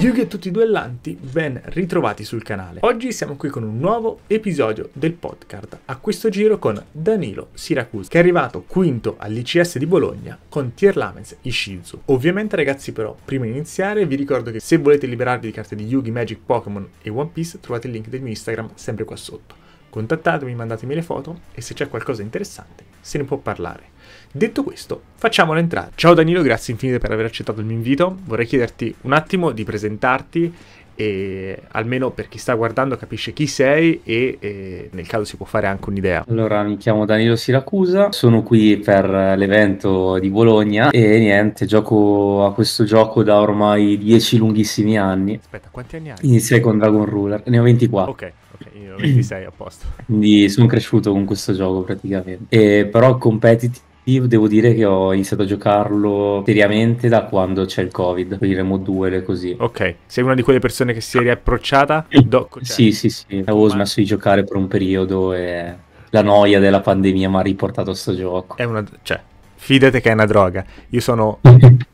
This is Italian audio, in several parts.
Yugi e tutti i duellanti, ben ritrovati sul canale. Oggi siamo qui con un nuovo episodio del podcast, a questo giro con Danilo Siracusa, che è arrivato quinto all'ICS di Bologna con Tier Lamens Ishizu. Ovviamente ragazzi però, prima di iniziare vi ricordo che se volete liberarvi di carte di Yugi, Magic, Pokémon e One Piece trovate il link del mio Instagram sempre qua sotto. Contattatemi, mandatemi le foto e se c'è qualcosa di interessante se ne può parlare. Detto questo, facciamolo entrare. Ciao Danilo, grazie infinite per aver accettato il mio invito. Vorrei chiederti un attimo di presentarti e almeno per chi sta guardando capisce chi sei e, e, nel caso si può fare anche un'idea. Allora mi chiamo Danilo Siracusa, sono qui per l'evento di Bologna e niente, gioco a questo gioco da ormai dieci lunghissimi anni. Aspetta, quanti anni hai? Iniziai con Dragon Ruler, ne ho 24. Ok. Ok, io 26 a posto. Quindi sono cresciuto con questo gioco praticamente. E, però competitive io devo dire che ho iniziato a giocarlo seriamente da quando c'è il Covid, quindi le 2 le così. Ok, sei una di quelle persone che si è riapprocciata? Do- cioè... Sì, sì, sì. Avevo smesso di giocare per un periodo e la noia della pandemia mi ha riportato a sto gioco. È una... cioè, fidate che è una droga. Io sono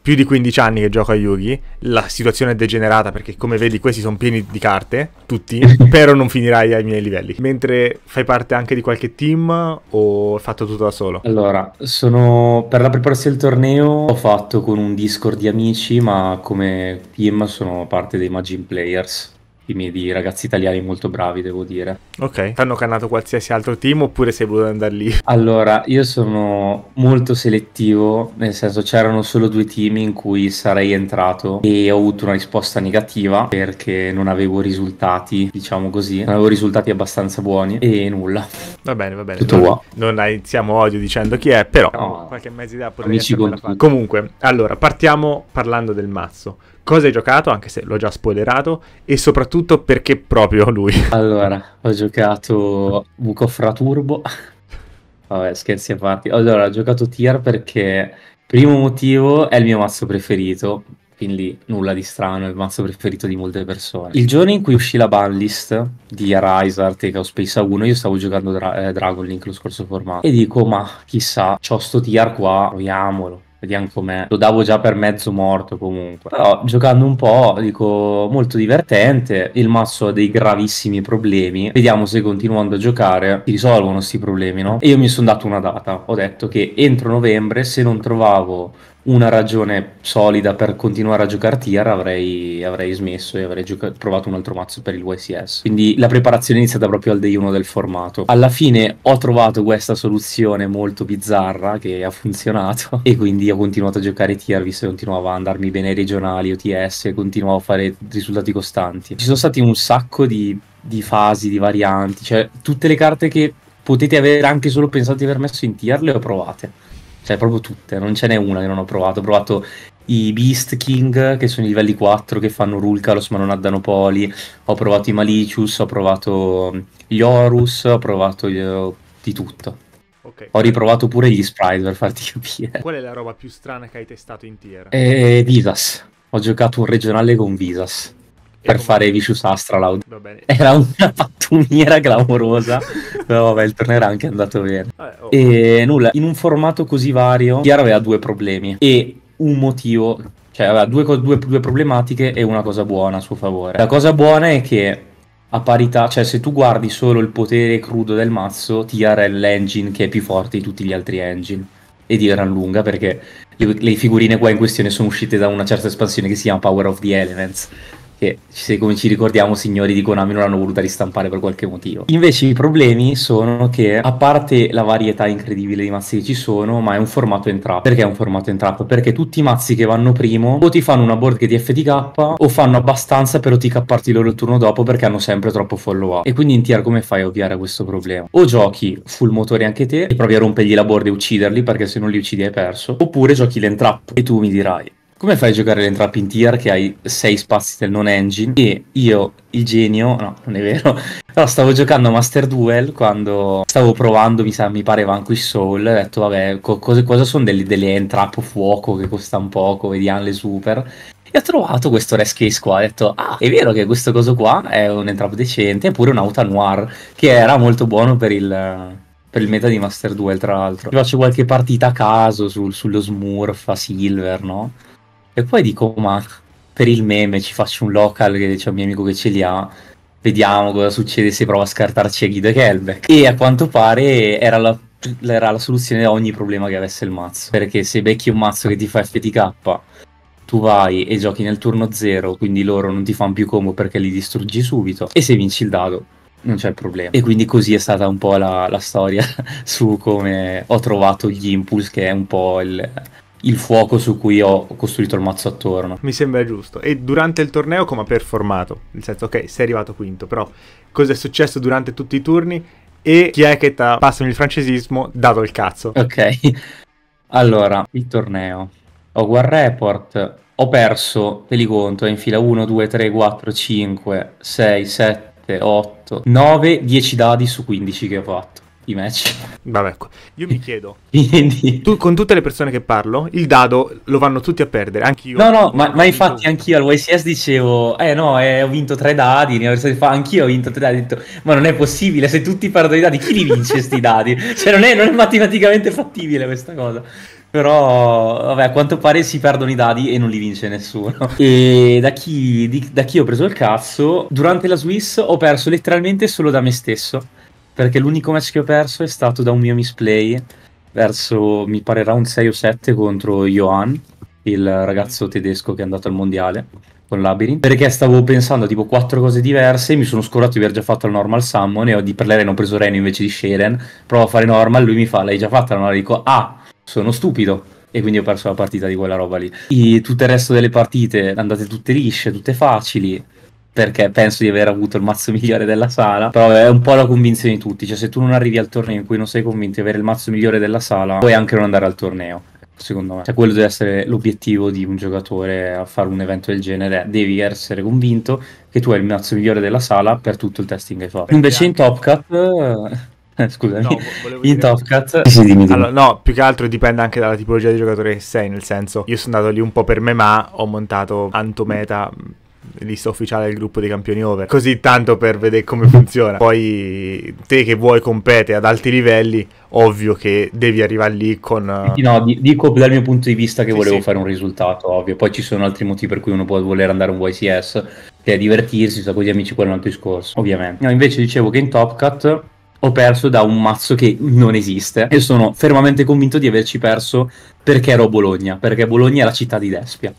più di 15 anni che gioco a Yugi, la situazione è degenerata perché come vedi questi sono pieni di carte, tutti, però non finirai ai miei livelli. Mentre fai parte anche di qualche team o hai fatto tutto da solo? Allora, sono per la preparazione del torneo ho fatto con un Discord di amici, ma come team sono parte dei Magin Players i miei ragazzi italiani molto bravi, devo dire. Ok, ti hanno cannato qualsiasi altro team oppure sei voluto andare lì? Allora, io sono molto selettivo, nel senso c'erano solo due team in cui sarei entrato e ho avuto una risposta negativa perché non avevo risultati, diciamo così, non avevo risultati abbastanza buoni e nulla. Va bene, va bene. Tutto qua. Non, non iniziamo odio dicendo chi è, però no, qualche mezzo idea potrebbe essere Comunque, allora, partiamo parlando del mazzo cosa hai giocato, anche se l'ho già spoilerato, e soprattutto perché proprio lui. Allora, ho giocato Buco Fra Turbo. Vabbè, scherzi a parte. Allora, ho giocato Tier perché, primo motivo, è il mio mazzo preferito, quindi nulla di strano, è il mazzo preferito di molte persone. Il giorno in cui uscì la banlist di Arise e o Space A1, io stavo giocando Dra- eh, Dragon Link lo scorso formato, e dico, ma chissà, ho sto tier qua, proviamolo vediamo com'è. Lo davo già per mezzo morto comunque. Però giocando un po', dico, molto divertente. Il masso ha dei gravissimi problemi. Vediamo se continuando a giocare si risolvono questi problemi, no? E io mi sono dato una data. Ho detto che entro novembre, se non trovavo una ragione solida per continuare a giocare tier avrei, avrei smesso e avrei gioca- provato un altro mazzo per il YCS quindi la preparazione è iniziata proprio al day 1 del formato alla fine ho trovato questa soluzione molto bizzarra che ha funzionato e quindi ho continuato a giocare tier visto che continuava a andarmi bene ai regionali OTS continuavo a fare risultati costanti ci sono stati un sacco di, di fasi, di varianti, cioè tutte le carte che potete avere anche solo pensato di aver messo in tier le ho provate cioè, proprio tutte, non ce n'è una che non ho provato. Ho provato i Beast King, che sono i livelli 4 che fanno Rulkalos ma non addano poli. Ho provato i Malicious, ho provato mm, gli Horus, ho provato gli... Oh, di tutto. Okay. Ho riprovato pure gli sprite per farti capire. Qual è la roba più strana che hai testato in tier? Eh, Visas. Ho giocato un regionale con Visas per fare Vicious Astraloud. Era una pattumiera clamorosa, però vabbè, il torneo era anche andato bene. Vabbè, oh. E nulla, in un formato così vario, Chiara aveva due problemi e un motivo, cioè aveva due, due, due problematiche e una cosa buona a suo favore. La cosa buona è che a parità, cioè se tu guardi solo il potere crudo del mazzo, Tiar è l'engine che è più forte di tutti gli altri engine e di gran lunga perché le, le, figurine qua in questione sono uscite da una certa espansione che si chiama Power of the Elements perché come ci ricordiamo signori di Konami non l'hanno voluta ristampare per qualche motivo. Invece i problemi sono che a parte la varietà incredibile di mazzi che ci sono, ma è un formato entrap. Perché è un formato entrap? Perché tutti i mazzi che vanno primo o ti fanno una board che ti FDK o fanno abbastanza per OTK-parti loro il turno dopo perché hanno sempre troppo follow up. E quindi in tier come fai a ovviare a questo problema? O giochi full motore anche te e provi a rompergli la board e ucciderli perché se non li uccidi hai perso, oppure giochi l'entrap e tu mi dirai come fai a giocare le entrambe in tier che hai 6 spazi del non engine? E io, il genio, no, non è vero. Però stavo giocando a Master Duel quando stavo provando, mi, sa, mi pare Vanquish Soul. Ho detto, vabbè, co- cosa, sono delle, delle entrap fuoco che costano poco, vediamo le super. E ho trovato questo rescase qua. Ho detto, ah, è vero che questo coso qua è un entrap decente, eppure un auto noir, che era molto buono per il per il meta di Master Duel, tra l'altro. Ti faccio qualche partita a caso sul, sullo Smurf a Silver, no? E poi dico, ma per il meme ci faccio un local che c'è un mio amico che ce li ha. Vediamo cosa succede se prova a scartarci Guido e Kelbeck. E a quanto pare era la, era la soluzione a ogni problema che avesse il mazzo. Perché se becchi un mazzo che ti fa FTK, tu vai e giochi nel turno zero, quindi loro non ti fanno più combo perché li distruggi subito. E se vinci il dado, non c'è problema. E quindi così è stata un po' la, la storia su come ho trovato gli impulse, che è un po' il, il fuoco su cui ho costruito il mazzo attorno. Mi sembra giusto. E durante il torneo come ha performato? Nel senso, ok, sei arrivato quinto, però cosa è successo durante tutti i turni e chi è che ti ha, passami il francesismo, dato il cazzo? Ok, allora, il torneo. Ho War Report, ho perso, te li conto, in fila 1, 2, 3, 4, 5, 6, 7, 8, 9, 10 dadi su 15 che ho fatto i match. Vabbè, ecco. io mi chiedo, tu, con tutte le persone che parlo, il dado lo vanno tutti a perdere, anche io. No, no, ma, ma infatti anch'io al YCS dicevo, eh no, eh, ho vinto tre dadi, anch'io ho vinto tre dadi, ho detto, ma non è possibile, se tutti perdono i dadi, chi li vince questi dadi? Cioè non è, non è matematicamente fattibile questa cosa. Però, vabbè, a quanto pare si perdono i dadi e non li vince nessuno. E da chi, di, da chi ho preso il cazzo? Durante la Swiss ho perso letteralmente solo da me stesso perché l'unico match che ho perso è stato da un mio misplay verso, mi pare, round 6 o 7 contro Johan, il ragazzo tedesco che è andato al mondiale con Labyrinth, perché stavo pensando a tipo quattro cose diverse, mi sono scordato di aver già fatto il normal summon e ho di per lei ho preso Reno invece di Sheren, provo a fare normal, lui mi fa l'hai già fatta, allora dico ah, sono stupido. E quindi ho perso la partita di quella roba lì. E tutto il resto delle partite andate tutte lisce, tutte facili perché penso di aver avuto il mazzo migliore della sala. Però è un po' la convinzione di tutti. Cioè, se tu non arrivi al torneo in cui non sei convinto di avere il mazzo migliore della sala, puoi anche non andare al torneo. Secondo me, cioè, quello deve essere l'obiettivo di un giocatore a fare un evento del genere. Devi essere convinto che tu hai il mazzo migliore della sala per tutto il testing che hai fatto. Invece, in Top Cat. Eh, scusami, no, in Top Cat. Allora, no, più che altro dipende anche dalla tipologia di giocatore che sei. Nel senso, io sono andato lì un po' per me, ma ho montato Antometa lista ufficiale del gruppo dei campioni over. Così tanto per vedere come funziona. Poi te che vuoi compete ad alti livelli, ovvio che devi arrivare lì con... Eh, no, dico dal mio punto di vista che sì, volevo sì. fare un risultato, ovvio. Poi ci sono altri motivi per cui uno può voler andare a un YCS, che è divertirsi, sta con gli amici, quello è un altro discorso, ovviamente. No, invece dicevo che in Top Cut ho perso da un mazzo che non esiste e sono fermamente convinto di averci perso perché ero a Bologna, perché Bologna è la città di Despia.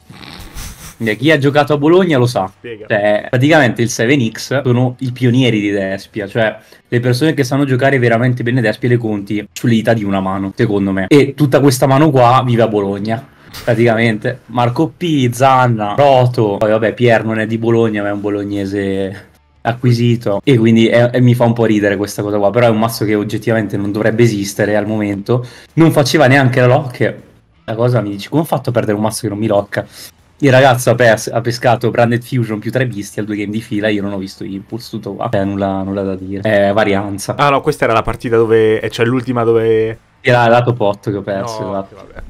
Chi ha giocato a Bologna lo sa. Cioè, praticamente il 7X sono i pionieri di Despia, cioè le persone che sanno giocare veramente bene Despia le conti sulle dita di una mano, secondo me. E tutta questa mano qua vive a Bologna praticamente. Marco P, Zanna, Roto, poi vabbè Pier non è di Bologna ma è un bolognese acquisito e quindi è, è, mi fa un po' ridere questa cosa qua, però è un mazzo che oggettivamente non dovrebbe esistere al momento, non faceva neanche la lock, la cosa mi dici come ho fatto a perdere un mazzo che non mi locca? il ragazzo ha, pes- ha, pescato Branded Fusion più tre bisti al due game di fila. Io non ho visto Impulse, tutto qua. Eh, nulla, nulla, da dire. È eh, varianza. Ah, no, questa era la partita dove. Eh, cioè l'ultima dove. Era lato pot che ho perso. No, esatto. vabbè.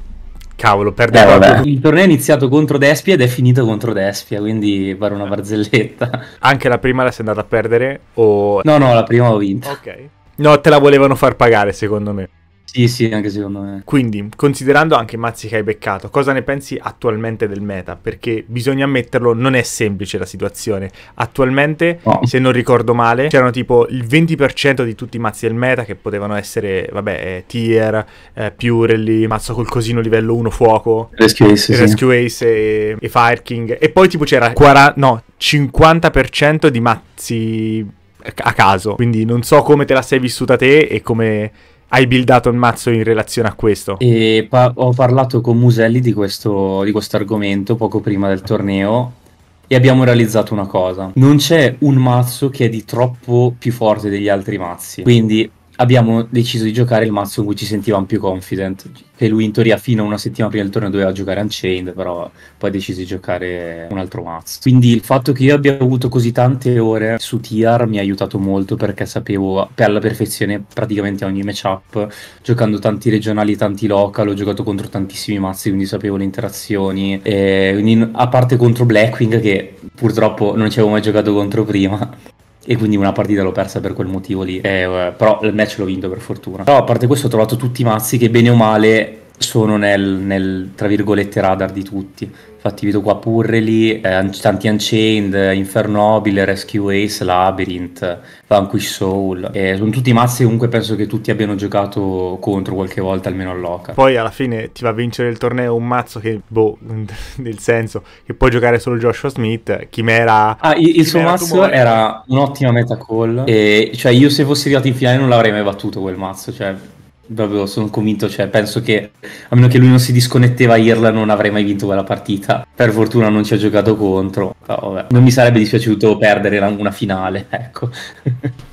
Cavolo, perde eh, vabbè. Il torneo è iniziato contro Despia ed è finito contro Despia, quindi pare una eh. barzelletta. Anche la prima la sei andata a perdere? O... No, no, la prima ho vinto. Ok. No, te la volevano far pagare, secondo me. Sì, sì, anche secondo me. Quindi, considerando anche i mazzi che hai beccato, cosa ne pensi attualmente del meta? Perché bisogna ammetterlo, non è semplice la situazione. Attualmente, no. se non ricordo male, c'erano tipo il 20% di tutti i mazzi del meta che potevano essere, vabbè, eh, tier, eh, Purely, mazzo col cosino livello 1 fuoco, Rescue Ace, sì. Rescue Ace e, e Fire King. E poi tipo c'era 40, no, 50% di mazzi eh, a caso. Quindi non so come te la sei vissuta te e come hai buildato il mazzo in relazione a questo? Pa- ho parlato con Muselli di questo, di questo argomento poco prima del torneo e abbiamo realizzato una cosa. Non c'è un mazzo che è di troppo più forte degli altri mazzi. Quindi abbiamo deciso di giocare il mazzo in cui ci sentivamo più confident. Che lui in teoria fino a una settimana prima del torneo doveva giocare Unchained, però poi ha deciso di giocare un altro mazzo. Quindi il fatto che io abbia avuto così tante ore su TR mi ha aiutato molto perché sapevo per la perfezione praticamente ogni matchup, giocando tanti regionali, e tanti local, ho giocato contro tantissimi mazzi, quindi sapevo le interazioni. E quindi a parte contro Blackwing che purtroppo non ci avevo mai giocato contro prima e quindi una partita l'ho persa per quel motivo lì, eh, però il match l'ho vinto per fortuna. Però a parte questo ho trovato tutti i mazzi che bene o male sono nel, nel, tra virgolette radar di tutti. Infatti vedo qua Purreli, eh, tanti Unchained, Infernobile, Rescue Ace, Labyrinth, Vanquish Soul. Eh, sono tutti mazzi comunque penso che tutti abbiano giocato contro qualche volta almeno all'Oca. Poi alla fine ti va a vincere il torneo un mazzo che, boh, nel senso che può giocare solo Joshua Smith, Chimera... Ah, il, il suo mazzo era un'ottima meta call. E, cioè io se fossi arrivato in finale non l'avrei mai battuto quel mazzo, cioè Proprio sono convinto, cioè penso che a meno che lui non si disconnetteva Irla non avrei mai vinto quella partita. Per fortuna non ci ha giocato contro, però vabbè, non mi sarebbe dispiaciuto perdere una finale, ecco.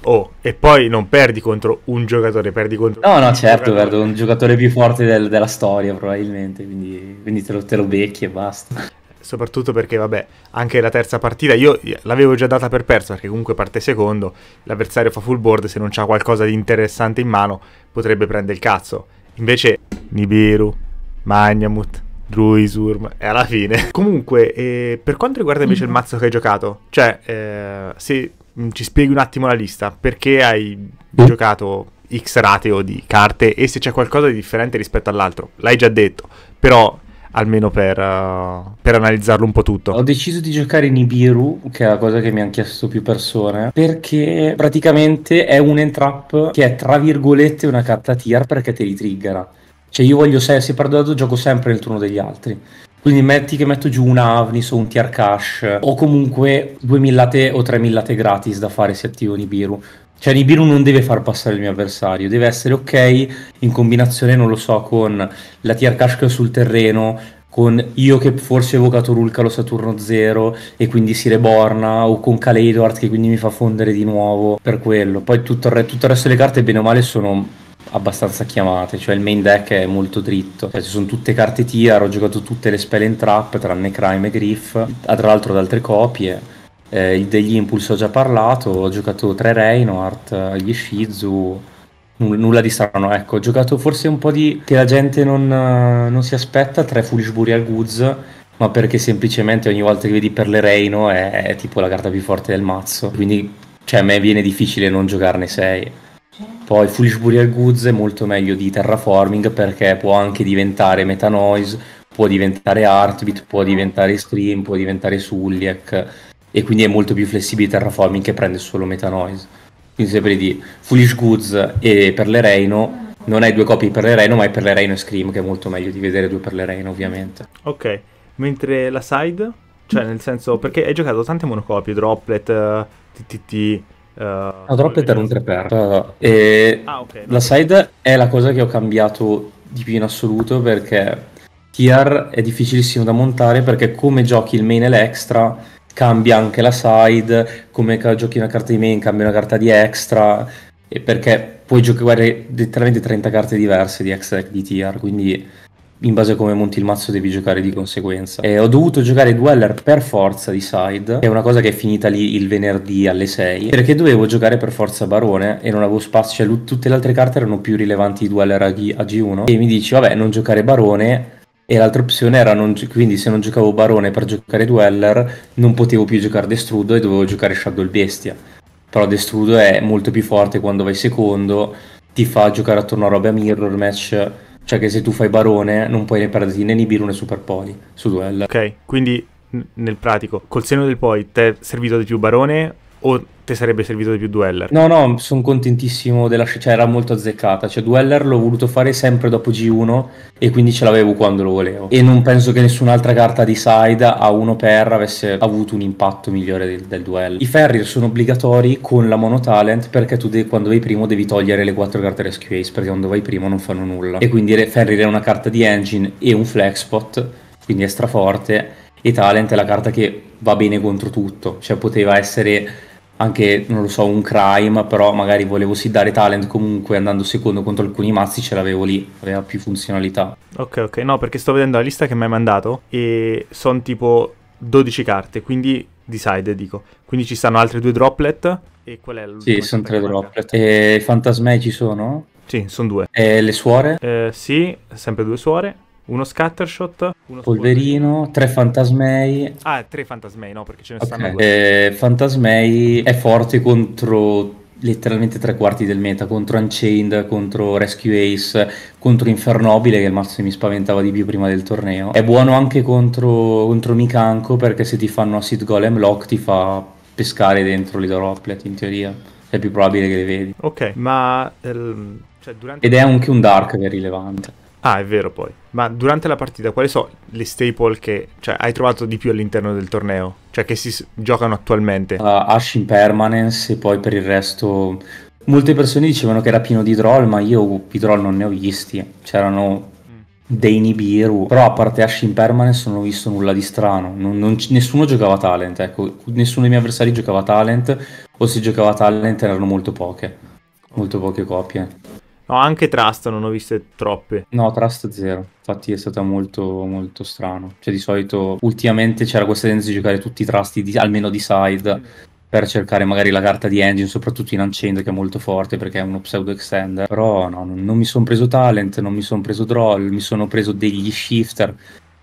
oh, e poi non perdi contro un giocatore, perdi contro... No, no, certo, giocatore. perdo un giocatore più forte del, della storia probabilmente, quindi, quindi te, lo, te lo becchi e basta soprattutto perché, vabbè, anche la terza partita io l'avevo già data per persa perché comunque parte secondo, l'avversario fa full board, se non c'ha qualcosa di interessante in mano potrebbe prendere il cazzo. Invece Nibiru, Magnamut, Druisurm e alla fine. Comunque, eh, per quanto riguarda invece il mhm. mazzo che hai giocato, cioè, eh, se mm, ci spieghi un attimo la lista, perché hai mm. giocato X rateo di carte e se c'è qualcosa di differente rispetto all'altro, l'hai già detto, però almeno per, uh, per, analizzarlo un po' tutto. Ho deciso di giocare in Ibiru, che è la cosa che mi hanno chiesto più persone, perché praticamente è un entrap che è tra virgolette una carta tier perché te li triggera. Cioè io voglio, se, se perdo dato, gioco sempre il turno degli altri. Quindi metti che metto giù un Avnis o un Tier Cash o comunque 2000 te o 3000 te gratis da fare se attivo Nibiru. Cioè Nibiru non deve far passare il mio avversario, deve essere ok in combinazione, non lo so, con la che ho sul terreno, con io che forse ho evocato Rulcalo Saturno Zero e quindi si reborna, o con Kaleidward che quindi mi fa fondere di nuovo per quello. Poi tutto il, re- tutto il resto delle carte, bene o male, sono abbastanza chiamate, cioè il main deck è molto dritto, cioè, ci sono tutte carte tier, ho giocato tutte le spell and trap tranne Crime e Griff, tra l'altro ad altre copie eh, degli Impulse ho già parlato, ho giocato tre Reinhardt, eh, gli Shizu, nulla di strano, ecco, ho giocato forse un po' di... che la gente non, eh, non si aspetta, tre Foolish Burial Goods, ma perché semplicemente ogni volta che vedi per le Reino è, è tipo la carta più forte del mazzo, quindi cioè, a me viene difficile non giocarne 6. Poi Foolish Burial Goods è molto meglio di Terraforming perché può anche diventare Meta Noise, può diventare Heartbeat, può diventare Scream, può diventare Sulliak e quindi è molto più flessibile Terraforming che prende solo meta noise Quindi se vedi Foolish Goods e per le l'Ereno non hai due copie per le l'Ereno ma hai per le l'Ereno e Scream che è molto meglio di vedere due per le l'Ereno ovviamente. Ok, mentre la side? Cioè nel senso perché hai giocato tante monocopie, Droplet, TTT... Eh, uh, eh, no, Droplet era un 3 per eh, ah, okay, la side è la cosa che ho cambiato di più in assoluto perché tier è difficilissimo da montare perché come giochi il main e l'extra cambia anche la side, come giochi una carta di main cambia una carta di extra, perché puoi giocare letteralmente 30 carte diverse di extra di tier, quindi in base a come monti il mazzo devi giocare di conseguenza. E ho dovuto giocare Dweller per forza di side, che è una cosa che è finita lì il venerdì alle 6, perché dovevo giocare per forza Barone e non avevo spazio, cioè tutte le altre carte erano più rilevanti di Dweller a, G- a G1 e mi dici vabbè non giocare Barone e l'altra opzione era, non, quindi se non giocavo Barone per giocare Dweller, non potevo più giocare Destrudo e dovevo giocare Shadow il Bestia. Però Destrudo è molto più forte quando vai secondo, ti fa giocare attorno a robe a mirror match, cioè che se tu fai Barone non puoi né perderti né Nibiru né Super Poli su Dweller. Ok, quindi nel pratico, col seno del poi, ti è servito di più Barone o ti sarebbe servito di più Dueller. No, no, sono contentissimo della scelta, cioè era molto azzeccata, cioè Dueller l'ho voluto fare sempre dopo G1 e quindi ce l'avevo quando lo volevo e non penso che nessun'altra carta di side a 1 per avesse avuto un impatto migliore del, del duello. I ferrier sono obbligatori con la mono talent perché tu de- quando vai primo devi togliere le 4 carte rescue ace perché quando vai primo non fanno nulla e quindi ferrier è una carta di engine e un flexpot quindi è straforte e talent è la carta che va bene contro tutto, cioè poteva essere anche, non lo so, un crime, però magari volevo sì dare talent comunque andando secondo contro alcuni mazzi ce l'avevo lì, aveva più funzionalità. Ok, ok, no, perché sto vedendo la lista che mi hai mandato e sono tipo 12 carte, quindi decide dico. Quindi ci stanno altre due droplet e qual è l'ultimo? Sì, sono tre droplet. E fantasmei ci sono? Sì, sono due. E le suore? Eh, sì, sempre due suore. Uno scattershot. Uno Polverino, tre fantasmei. Ah, tre fantasmei, no, perché ce ne okay. stanno due. Eh, fantasmei è forte contro letteralmente tre quarti del meta, contro Unchained, contro Rescue Ace, contro Infernobile, che è il mazzo che mi spaventava di più prima del torneo. È buono anche contro, contro Mikanko, perché se ti fanno Acid Golem Lock ti fa pescare dentro le droplet, in teoria. È più probabile che le vedi. Ok, ma... Ehm, cioè, durante... Ed è anche un Dark che è rilevante. Ah, è vero poi. Ma durante la partita quali sono le staple che cioè, hai trovato di più all'interno del torneo? Cioè che si s- giocano attualmente? Uh, Ash in permanence e poi per il resto... Molte persone dicevano che era pieno di troll, ma io i troll non ne ho visti. C'erano mm. dei Nibiru, però a parte Ash in permanence non ho visto nulla di strano, non, non nessuno giocava talent, ecco, nessuno dei miei avversari giocava talent o se giocava talent erano molto poche, molto poche copie. No, anche Trust non ho viste troppe. No, Trust zero. Infatti è stata molto, molto strano. Cioè, di solito, ultimamente c'era questa tendenza di giocare tutti i Trust, di, almeno di side, mm. per cercare magari la carta di engine, soprattutto in Unchained, che è molto forte perché è uno pseudo extender. Però no, non mi sono preso talent, non mi sono preso Droll, mi sono preso degli shifter.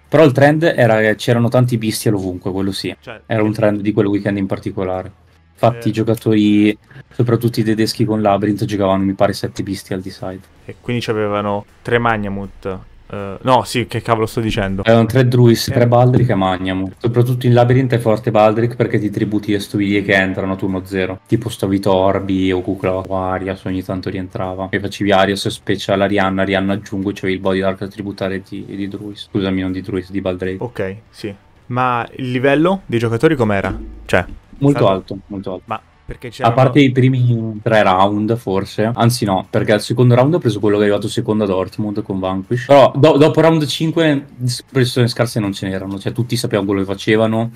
Però il trend era che c'erano tanti bestial ovunque, quello sì. Cioè, era un eh, trend di quel weekend in particolare. Infatti, eh. i giocatori, soprattutto i tedeschi con Labyrinth, giocavano, mi pare, 7 pisti al D-side. E quindi avevano 3 Magnamut. Uh, no, sì, che cavolo sto dicendo? Erano 3 Druis, 3 eh. Baldric e Magnamut. Soprattutto in Labyrinth è forte Baldric perché ti tributi le estuidie che entrano a turno 0. Tipo stavi Torbi o Kukla o Arias, ogni tanto rientrava. E facevi Arias special Arianna, Arianna aggiungo, c'avevi il body dark tributare di, di Druis. Scusami, non di Druis, di Baldric. Ok, sì. Ma il livello dei giocatori com'era? Cioè... Molto Salve. alto, molto alto. Ma perché a parte i primi tre round, forse. Anzi, no, perché al secondo round ho preso quello che è arrivato secondo a Dortmund con Vanquish. Però do dopo round 5 pressioni scarse non ce n'erano. Cioè, tutti sapevano quello che facevano.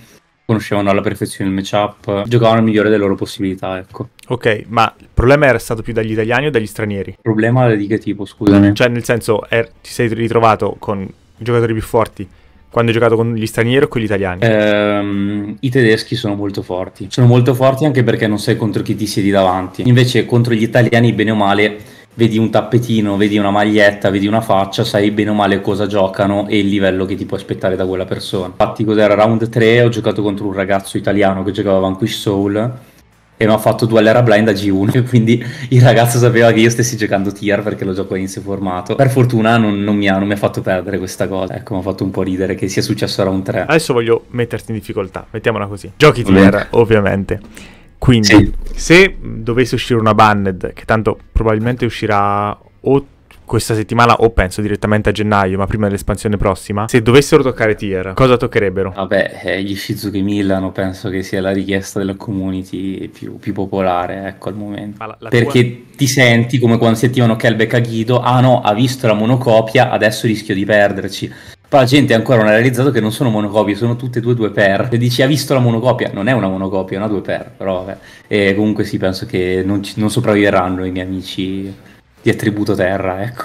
Conoscevano alla perfezione il matchup, giocavano al migliore delle loro possibilità, ecco. Ok, ma il problema era stato più dagli italiani o dagli stranieri? problema di che tipo, scusami? Cioè, nel senso, er ti sei ritrovato con giocatori più forti quando hai giocato con gli stranieri o con gli italiani? Ehm, I tedeschi sono molto forti. Sono molto forti anche perché non sai contro chi ti siedi davanti. Invece contro gli italiani, bene o male, vedi un tappetino, vedi una maglietta, vedi una faccia, sai bene o male cosa giocano e il livello che ti puoi aspettare da quella persona. Infatti cos'era? Round 3 ho giocato contro un ragazzo italiano che giocava Vanquish Soul e mi ha fatto due all'era blind a G1 quindi il ragazzo sapeva che io stessi giocando tier perché lo gioco inizio formato per fortuna non, non, mi ha, non, mi ha, fatto perdere questa cosa ecco mi ha fatto un po' ridere che sia successo a round 3 adesso voglio metterti in difficoltà mettiamola così giochi mm. tier ovviamente quindi sì. se dovesse uscire una banned che tanto probabilmente uscirà o questa settimana o penso direttamente a gennaio, ma prima dell'espansione prossima, se dovessero toccare tier, cosa toccherebbero? Vabbè, eh, gli Shizuki Milano penso che sia la richiesta della community più, più popolare, ecco, al momento. Ah, la, la Perché tua... ti senti come quando sentivano Kelbeck a Guido, ah no, ha visto la monocopia, adesso rischio di perderci. Poi la gente ancora non ha realizzato che non sono monocopie, sono tutte e due due per. E dici, ha visto la monocopia? Non è una monocopia, è una due per, però vabbè. E comunque sì, penso che non, ci, non sopravviveranno i miei amici di attributo terra, ecco.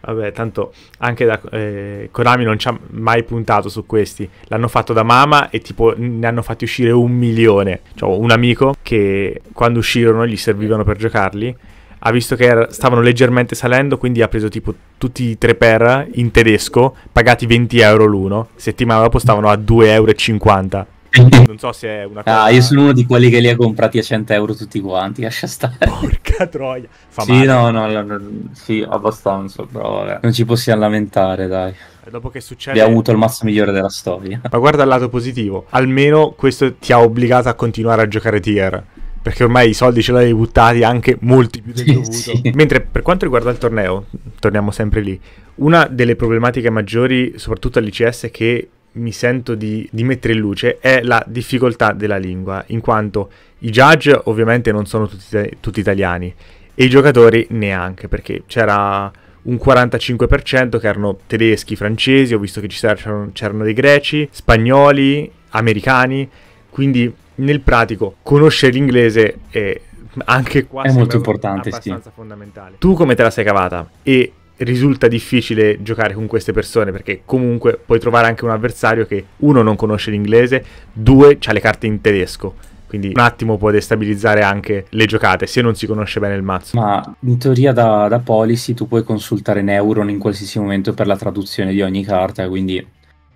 Vabbè, tanto anche da eh, Konami non ci ha mai puntato su questi. L'hanno fatto da Mama e tipo ne hanno fatti uscire un milione. Cioè, un amico che quando uscirono gli servivano per giocarli. Ha visto che era, stavano leggermente salendo, quindi ha preso tipo tutti i tre per in tedesco, pagati 20 euro l'uno. Settimana dopo stavano a 2,50 euro. non so se è una ah, cosa... Ah, io sono uno di quelli che li ha comprati a 100 euro tutti quanti, lascia stare. Porca troia. Fa sì, no, no, no, sì, abbastanza, però vabbè. Non ci possiamo lamentare, dai. Eh, dopo che succede... Abbiamo avuto il mazzo migliore della storia. Ma guarda il lato positivo. Almeno questo ti ha obbligato a continuare a giocare tier perché ormai i soldi ce l'hai buttati anche molti più del dovuto. sì. Mentre per quanto riguarda il torneo, torniamo sempre lì, una delle problematiche maggiori, soprattutto all'ICS, è che mi sento di, di, mettere in luce è la difficoltà della lingua, in quanto i judge ovviamente non sono tutti, tutti italiani e i giocatori neanche, perché c'era un 45% che erano tedeschi, francesi, ho visto che c'erano, c'erano dei greci, spagnoli, americani, quindi nel pratico conoscere l'inglese è anche qua è molto importante, abbastanza sì. fondamentale. Tu come te la sei cavata? E risulta difficile giocare con queste persone perché comunque puoi trovare anche un avversario che uno non conosce l'inglese, due ha le carte in tedesco. Quindi un attimo può destabilizzare anche le giocate se non si conosce bene il mazzo. Ma in teoria da, da policy tu puoi consultare Neuron in qualsiasi momento per la traduzione di ogni carta, quindi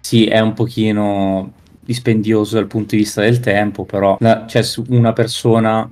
sì, è un pochino dispendioso dal punto di vista del tempo, però c'è cioè, una persona,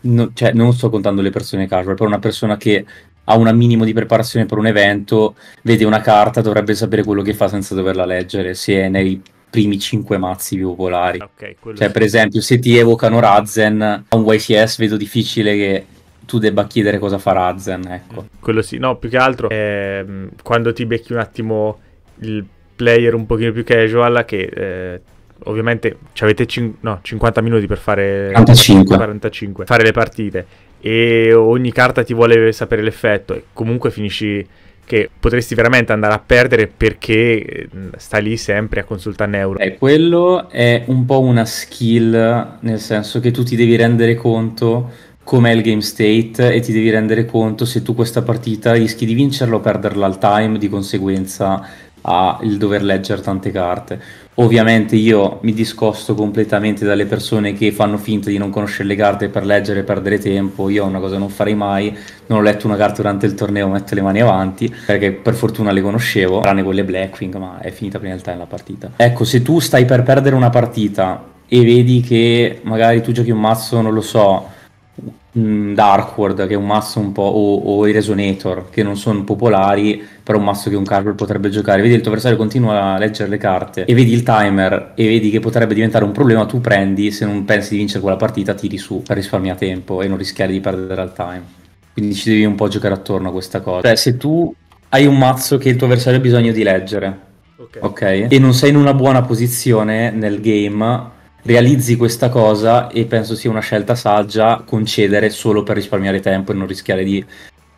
no, cioè, non sto contando le persone casual, però una persona che ha un minimo di preparazione per un evento, vede una carta, dovrebbe sapere quello che fa senza doverla leggere, se è nei primi 5 mazzi più popolari. Okay, cioè, sì. per esempio, se ti evocano Razen a un YCS, vedo difficile che tu debba chiedere cosa fa Razen, ecco. Mm, quello sì, no, più che altro ehm, quando ti becchi un attimo il player un pochino più casual che... Eh, ovviamente avete cin- no, 50 minuti per fare 45. 45 fare le partite e ogni carta ti vuole sapere l'effetto e comunque finisci che potresti veramente andare a perdere perché eh, sta lì sempre a consultare Neuro. Eh, quello è un po' una skill, nel senso che tu ti devi rendere conto com'è il game state e ti devi rendere conto se tu questa partita rischi di vincerla o perderla al time, di conseguenza ha il dover leggere tante carte. Ovviamente io mi discosto completamente dalle persone che fanno finta di non conoscere le carte per leggere e perdere tempo. Io una cosa non farei mai, non ho letto una carta durante il torneo, metto le mani avanti, perché per fortuna le conoscevo, tranne quelle Blackwing, ma è finita prima del time la partita. Ecco, se tu stai per perdere una partita e vedi che magari tu giochi un mazzo, non lo so, mm, Dark Darkward, che è un mazzo un po', o, o i Resonator, che non sono popolari però un mazzo che un Carver potrebbe giocare. Vedi il tuo avversario continua a leggere le carte e vedi il timer e vedi che potrebbe diventare un problema, tu prendi, se non pensi di vincere quella partita tiri su per risparmiare tempo e non rischiare di perdere al time. Quindi ci devi un po' giocare attorno a questa cosa. Cioè se tu hai un mazzo che il tuo avversario ha bisogno di leggere, okay. Okay, e non sei in una buona posizione nel game, realizzi questa cosa e penso sia una scelta saggia concedere solo per risparmiare tempo e non rischiare di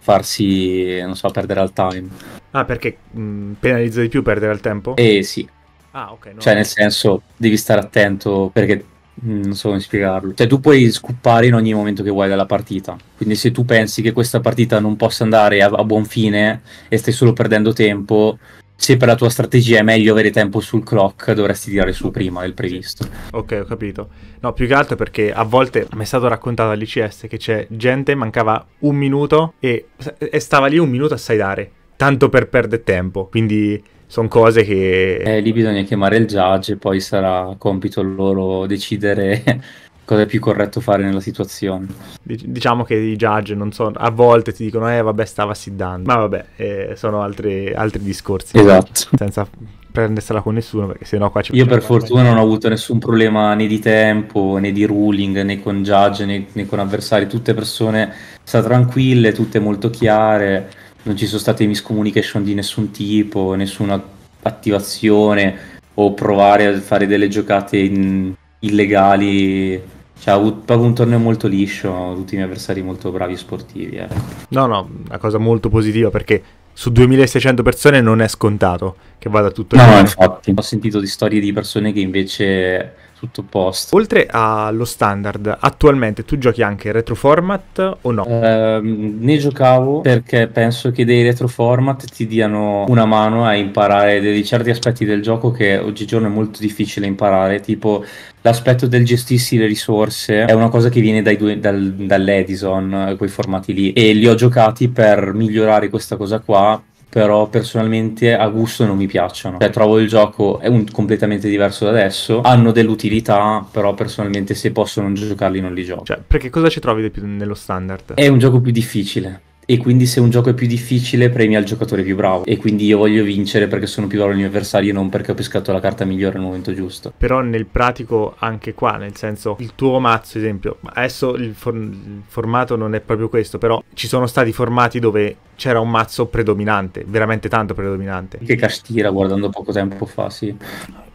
farsi, non so, perdere al time. Ah, perché mh, mm, penalizza di più perdere il tempo? Eh sì. Ah, ok. No. Cioè, nel senso, devi stare attento perché mh, mm, non so come spiegarlo. Cioè, tu puoi scuppare in ogni momento che vuoi della partita. Quindi, se tu pensi che questa partita non possa andare a, a buon fine e stai solo perdendo tempo, se per la tua strategia è meglio avere tempo sul clock, dovresti tirare su prima del previsto. Ok, ho capito. No, più che altro perché a volte mi è stato raccontato all'ICS che c'è gente, mancava un minuto e, e stava lì un minuto a sai dare tanto per perdere tempo. Quindi sono cose che... Eh, lì bisogna chiamare il judge e poi sarà compito loro decidere cosa è più corretto fare nella situazione. Diciamo che i judge non sono, a volte ti dicono, eh vabbè stava siddando, ma vabbè, eh, sono altri, altri discorsi. Esatto. Senza prendersela con nessuno perché sennò qua ci Io per fortuna non ho avuto nessun problema né di tempo, né di ruling, né con judge, né, né con avversari, tutte persone sta tranquille, tutte molto chiare non ci sono state miscommunication di nessun tipo, nessuna attivazione o provare a fare delle giocate in... illegali. Cioè, ho avuto un torneo molto liscio, tutti i miei avversari molto bravi e sportivi. Eh. No, no, una cosa molto positiva perché su 2600 persone non è scontato che vada tutto no, il No, infatti, ho sentito di storie di persone che invece tutto posto. Oltre allo standard, attualmente tu giochi anche retro format o no? Eh, ne giocavo perché penso che dei retro format ti diano una mano a imparare dei certi aspetti del gioco che oggigiorno è molto difficile imparare, tipo l'aspetto del gestirsi le risorse è una cosa che viene due, dal, dall'Edison, quei formati lì, e li ho giocati per migliorare questa cosa qua però personalmente a gusto non mi piacciono. Cioè, trovo il gioco è un, completamente diverso da adesso. Hanno dell'utilità, però personalmente se posso non giocarli non li gioco. Cioè, perché cosa ci trovi di più nello standard? È un gioco più difficile. E quindi se un gioco è più difficile premia il giocatore più bravo. E quindi io voglio vincere perché sono più bravo dei miei avversari e non perché ho pescato la carta migliore al momento giusto. Però nel pratico anche qua, nel senso il tuo mazzo, esempio, adesso il, for- il formato non è proprio questo, però ci sono stati formati dove c'era un mazzo predominante, veramente tanto predominante. Che castira guardando poco tempo fa, sì.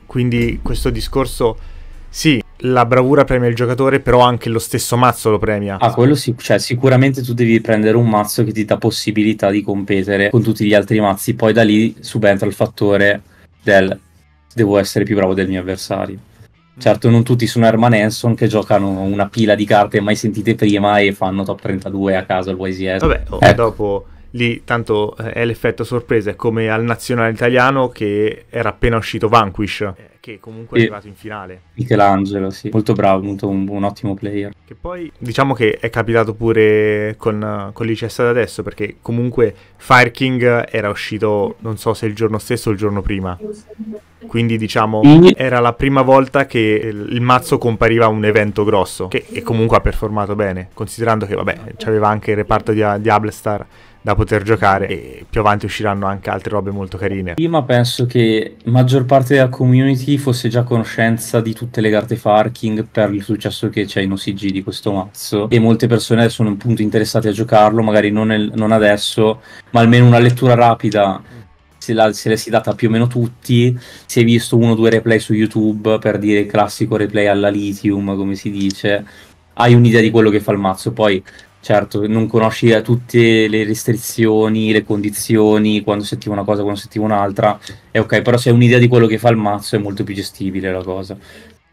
Quindi questo discorso sì, la bravura premia il giocatore, però anche lo stesso mazzo lo premia. Ah, quello sì, cioè sicuramente tu devi prendere un mazzo che ti dà possibilità di competere con tutti gli altri mazzi, poi da lì subentra il fattore del devo essere più bravo del mio avversario. Certo, non tutti sono Herman Hanson che giocano una pila di carte mai sentite prima e fanno top 32 a caso al YCS. Vabbè, oh, ecco. dopo lì tanto eh, è l'effetto sorpresa, è come al nazionale italiano che era appena uscito Vanquish, eh, che comunque è arrivato in finale. Michelangelo, sì, molto bravo, molto un, un, ottimo player. Che poi diciamo che è capitato pure con, con l'ICS da adesso, perché comunque Fire King era uscito non so se il giorno stesso o il giorno prima. Quindi diciamo era la prima volta che il mazzo compariva a un evento grosso, che comunque ha performato bene, considerando che vabbè, c'aveva anche il reparto di, di Ablestar da poter giocare e più avanti usciranno anche altre robe molto carine. Prima penso che maggior parte della community fosse già a conoscenza di tutte le carte Farking per il successo che c'è in OCG di questo mazzo e molte persone sono appunto interessate a giocarlo, magari non, nel, non adesso, ma almeno una lettura rapida se, la, se l'è data più o meno tutti, si è visto uno o due replay su YouTube per dire classico replay alla lithium, come si dice, hai un'idea di quello che fa il mazzo, poi certo, non conosci tutte le restrizioni, le condizioni, quando sentivo una cosa, quando sentivo un'altra, è ok, però se hai un'idea di quello che fa il mazzo è molto più gestibile la cosa.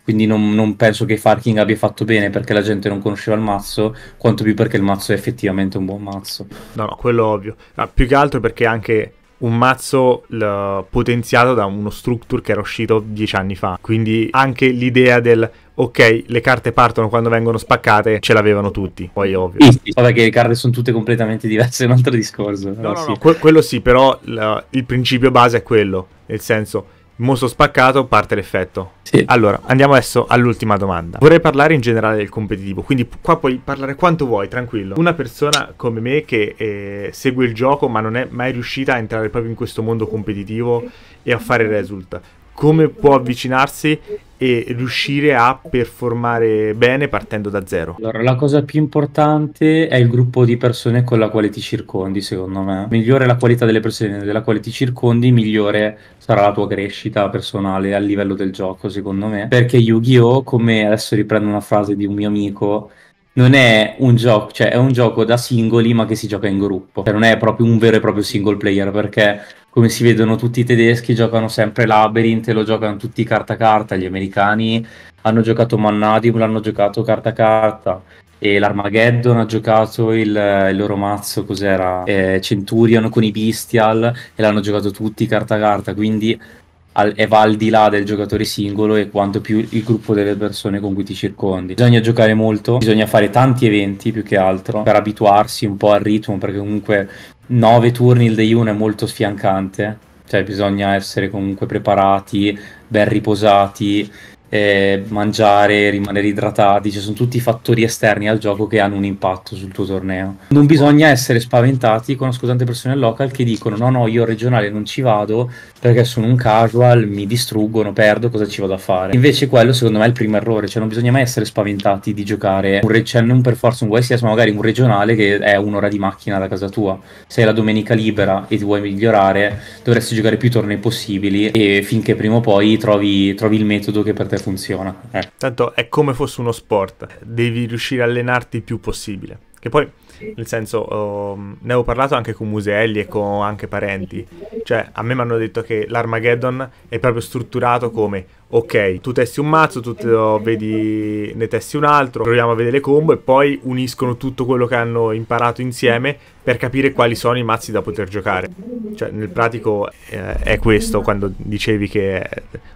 Quindi non, non penso che Farking abbia fatto bene perché la gente non conosceva il mazzo, quanto più perché il mazzo è effettivamente un buon mazzo. No, no, quello ovvio. No, ah, più che altro perché anche un mazzo l- potenziato da uno structure che era uscito dieci anni fa. Quindi anche l'idea del ok, le carte partono quando vengono spaccate, ce l'avevano tutti, poi ovvio. Sì, Vabbè che le carte sono tutte completamente diverse, è un altro discorso. No, no, sì. no que- quello sì, però la, il principio base è quello, nel senso... Mostro spaccato, parte l'effetto. Sì. Allora, andiamo adesso all'ultima domanda. Vorrei parlare in generale del competitivo, quindi qua puoi parlare quanto vuoi, tranquillo. Una persona come me che eh, segue il gioco ma non è mai riuscita a entrare proprio in questo mondo competitivo e a fare result come può avvicinarsi e riuscire a performare bene partendo da zero? Allora, la cosa più importante è il gruppo di persone con la quale ti circondi, secondo me. Migliore la qualità delle persone della quale ti circondi, migliore sarà la tua crescita personale a livello del gioco, secondo me. Perché Yu-Gi-Oh, come adesso riprendo una frase di un mio amico, non è un gioco, cioè è un gioco da singoli ma che si gioca in gruppo. Cioè non è proprio un vero e proprio single player perché come si vedono tutti i tedeschi, giocano sempre Labyrinth e lo giocano tutti carta carta. Gli americani hanno giocato Mannadim, l'hanno giocato carta carta. E l'Armageddon ha giocato il, il loro mazzo, cos'era? Eh, Centurion con i Bestial e l'hanno giocato tutti carta carta. Quindi al, e va al di là del giocatore singolo e quanto più il gruppo delle persone con cui ti circondi. Bisogna giocare molto, bisogna fare tanti eventi più che altro per abituarsi un po' al ritmo, perché comunque 9 turni il day 1 è molto sfiancante, cioè bisogna essere comunque preparati, ben riposati eh, mangiare, rimanere idratati, cioè sono tutti fattori esterni al gioco che hanno un impatto sul tuo torneo. Non bisogna essere spaventati, conosco tante persone local che dicono no no io regionale non ci vado perché sono un casual, mi distruggono, perdo, cosa ci vado a fare? Invece quello secondo me è il primo errore, cioè non bisogna mai essere spaventati di giocare, un re- cioè non per forza un YCS ma magari un regionale che è un'ora di macchina da casa tua. Se hai la domenica libera e ti vuoi migliorare dovresti giocare più tornei possibili e finché prima o poi trovi, trovi il metodo che per te funziona. Eh. Tanto è come fosse uno sport, devi riuscire a allenarti il più possibile. Che poi, nel senso, um, ne ho parlato anche con Muselli e con anche parenti. Cioè, a me mi hanno detto che l'Armageddon è proprio strutturato come, ok, tu testi un mazzo, tu vedi, ne testi un altro, proviamo a vedere le combo e poi uniscono tutto quello che hanno imparato insieme per capire quali sono i mazzi da poter giocare. Cioè, nel pratico eh, è questo quando dicevi che è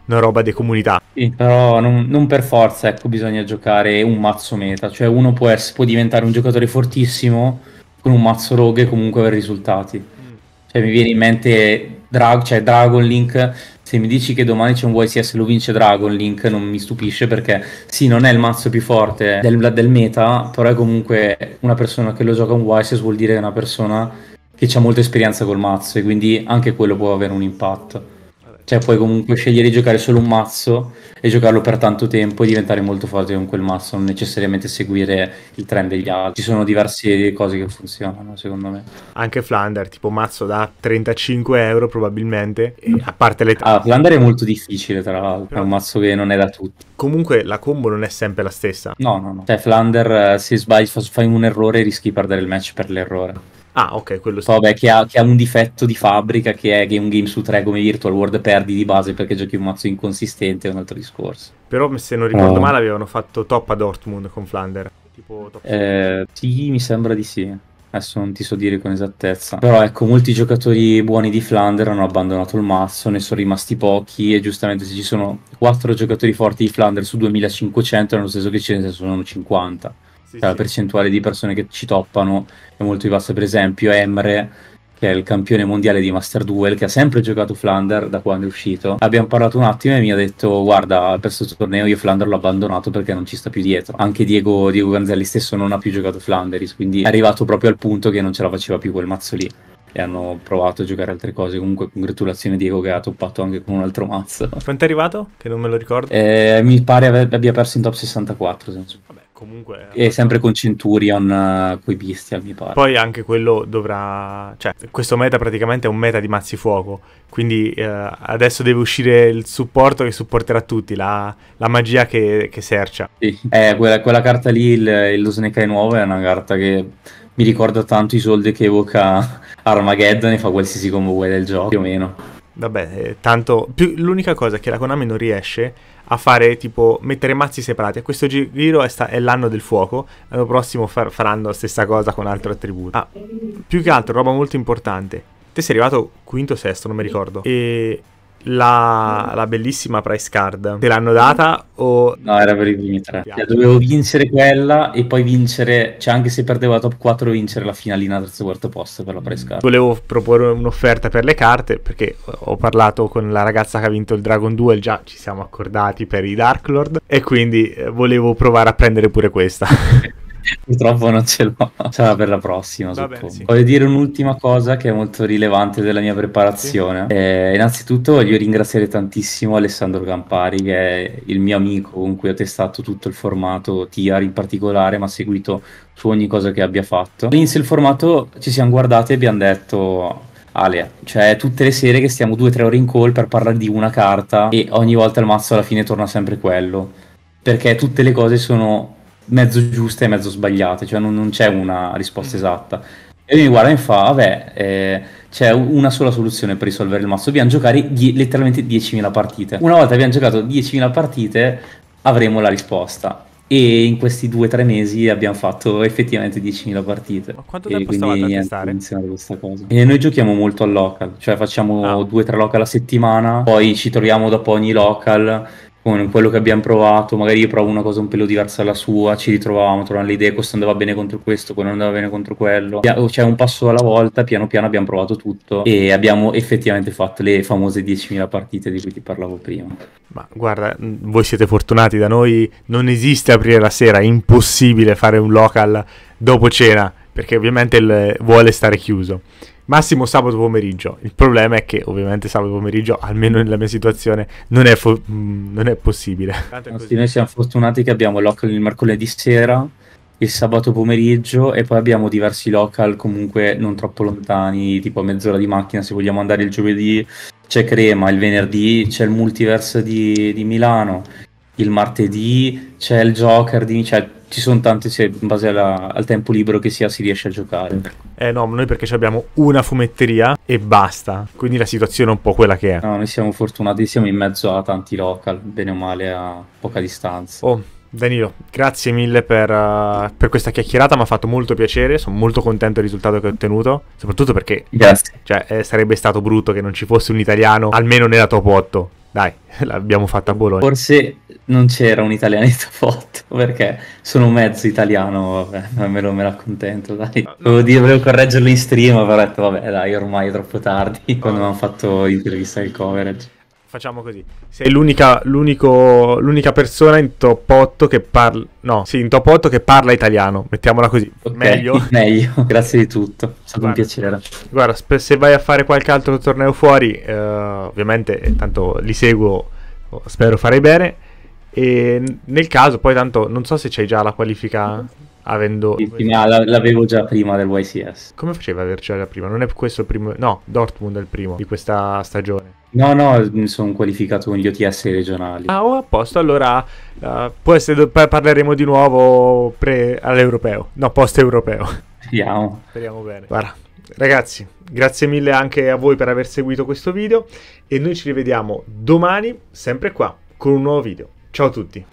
una roba di comunità. Sì, però non, non, per forza ecco, bisogna giocare un mazzo meta. Cioè, uno può, essere, può diventare un giocatore fortissimo con un mazzo rogue e comunque avere risultati. Mm. Cioè, mi viene in mente Drag, cioè Dragon Link se mi dici che domani c'è un YCS e lo vince Dragon Link non mi stupisce perché sì non è il mazzo più forte del, del meta però è comunque una persona che lo gioca un YCS vuol dire che è una persona che ha molta esperienza col mazzo e quindi anche quello può avere un impatto cioè puoi comunque scegliere di giocare solo un mazzo e giocarlo per tanto tempo e diventare molto forte con quel mazzo, non necessariamente seguire il trend degli altri. Ci sono diverse cose che funzionano secondo me. Anche Flander, tipo mazzo da 35 euro probabilmente, a parte le... Ah, Flander è molto difficile tra l'altro, è un mazzo che non è da tutti. Comunque la combo non è sempre la stessa. No, no, no. Cioè Flander eh, se sbagli, fai un errore rischi di perdere il match per l'errore. Ah, ok, quello sì. Vabbè, che ha, che ha, un difetto di fabbrica che è che un game su tre come Virtual World perdi di base perché giochi un mazzo inconsistente, è un altro discorso. Però se non ricordo oh. male avevano fatto top a Dortmund con Flander. Tipo top eh, sì, mi sembra di sì. Adesso non ti so dire con esattezza. Però ecco, molti giocatori buoni di Flander hanno abbandonato il mazzo, ne sono rimasti pochi e giustamente se ci sono 4 giocatori forti di Flander su 2500 è lo stesso che ce ne sono 50 sì, cioè, la sì. percentuale di persone che ci toppano è molto più bassa. Per esempio, Emre, che è il campione mondiale di Master Duel, che ha sempre giocato Flander da quando è uscito. Abbiamo parlato un attimo e mi ha detto: Guarda, per questo torneo io Flander l'ho abbandonato perché non ci sta più dietro. Anche Diego, Diego Ganzelli stesso non ha più giocato Flanderis, quindi è arrivato proprio al punto che non ce la faceva più quel mazzo lì e hanno provato a giocare altre cose. Comunque, congratulazioni Diego che ha toppato anche con un altro mazzo. Quanto è arrivato? Che non me lo ricordo. Eh, mi pare abbia perso in top 64. Vabbè, comunque... E sempre con Centurion, uh, coi Bestial, mi pare. Poi anche quello dovrà... Cioè, questo meta praticamente è un meta di mazzi fuoco, quindi uh, adesso deve uscire il supporto che supporterà tutti, la, la magia che, che sercia. Sì, eh, quella, quella, carta lì, il, il Lusenekai nuovo, è una carta che mi ricorda tanto i soldi che evoca Armageddon e fa qualsiasi combo vuoi del gioco, più o meno. Vabbè, eh, tanto. Più, l'unica cosa è che la Konami non riesce a fare tipo mettere mazzi separati. A questo giro è, sta, è, l'anno del fuoco. L'anno prossimo far, faranno la stessa cosa con altro attributo. Ah, più che altro, roba molto importante. Te sei arrivato quinto o sesto, non mi ricordo. E la, la, bellissima price card. Te l'hanno data o... No, era per i primi tre. Cioè, dovevo vincere quella e poi vincere, cioè anche se perdevo la top 4, vincere la finalina terzo quarto posto per la price mm. card. Volevo proporre un'offerta per le carte perché ho parlato con la ragazza che ha vinto il Dragon Duel, già ci siamo accordati per i Dark Lord e quindi eh, volevo provare a prendere pure questa. Purtroppo non ce l'ho. Sarà per la prossima. Bene, sì. Voglio dire un'ultima cosa che è molto rilevante della mia preparazione. Sì. Eh, innanzitutto voglio ringraziare tantissimo Alessandro Campari, che è il mio amico con cui ho testato tutto il formato TIAR in particolare, ma ha seguito su ogni cosa che abbia fatto. All'inizio il formato ci siamo guardati e abbiamo detto Ale, cioè tutte le sere che stiamo 2-3 ore in call per parlare di una carta e ogni volta il mazzo alla fine torna sempre quello, perché tutte le cose sono mezzo giuste e mezzo sbagliate, cioè non, non c'è una risposta mm. esatta. E lui mi guarda e fa, vabbè, eh, c'è una sola soluzione per risolvere il mazzo, dobbiamo giocare die- letteralmente 10.000 partite. Una volta abbiamo giocato 10.000 partite avremo la risposta. E in questi due o tre mesi abbiamo fatto effettivamente 10.000 partite. Ma quanto tempo e stavate a testare? questa cosa. E noi giochiamo molto al local, cioè facciamo 2-3 ah. local a settimana, poi ci troviamo dopo ogni local con quello che abbiamo provato, magari io provo una cosa un pelo diversa dalla sua, ci ritrovavamo, trovavamo le idee, questo andava bene contro questo, quello andava bene contro quello, cioè un passo alla volta, piano piano abbiamo provato tutto e abbiamo effettivamente fatto le famose 10.000 partite di cui ti parlavo prima. Ma guarda, voi siete fortunati, da noi non esiste aprire la sera, è impossibile fare un local dopo cena, perché ovviamente il... vuole stare chiuso. Massimo sabato pomeriggio. Il problema è che ovviamente sabato pomeriggio, almeno nella mia situazione, non è, fo- mm, non è possibile. Anzi, noi siamo fortunati che abbiamo local il mercoledì sera, il sabato pomeriggio e poi abbiamo diversi local comunque non troppo lontani, tipo mezz'ora di macchina se vogliamo andare il giovedì. C'è Crema, il venerdì c'è il multiverse di, di Milano, il martedì c'è il Joker di... Cioè, ci sono tante se cioè, in base alla, al tempo libero che si ha si riesce a giocare. Eh no, noi perché abbiamo una fumetteria e basta, quindi la situazione è un po' quella che è. No, noi siamo fortunati, siamo in mezzo a tanti local, bene o male a poca distanza. Oh. Danilo, grazie mille per, uh, per questa chiacchierata, mi ha fatto molto piacere, sono molto contento del risultato che ho ottenuto, soprattutto perché cioè, eh, sarebbe stato brutto che non ci fosse un italiano almeno nella top 8. Dai, l'abbiamo fatta a Bologna. Forse non c'era un italianetto fatto, perché sono mezzo italiano, vabbè, almeno me l'accontento, dai. Volevo, dire, volevo correggerlo in stream, però ho detto, vabbè, dai, ormai è troppo tardi, quando mi hanno fatto l'intervista del coverage facciamo così. Sei l'unica, l'unica persona in top 8 che parla... No, sì, in top 8 che parla italiano, mettiamola così. Okay, meglio. Meglio, grazie di tutto, è stato guarda, un piacere. Guarda, se vai a fare qualche altro torneo fuori, eh, ovviamente, eh, tanto li seguo, oh, spero farei bene. E nel caso, poi tanto, non so se c'hai già la qualifica avendo... Sì, no, l'avevo già prima del YCS. Come faceva a avercela prima? Non è questo il primo... No, Dortmund è il primo di questa stagione. No, no, mi sono qualificato con gli OTS regionali. Ah, oh, a posto, allora uh, può essere, poi parleremo di nuovo pre- all'europeo, no, post-europeo. Speriamo. Speriamo bene. Guarda, ragazzi, grazie mille anche a voi per aver seguito questo video e noi ci rivediamo domani, sempre qua, con un nuovo video. Ciao a tutti.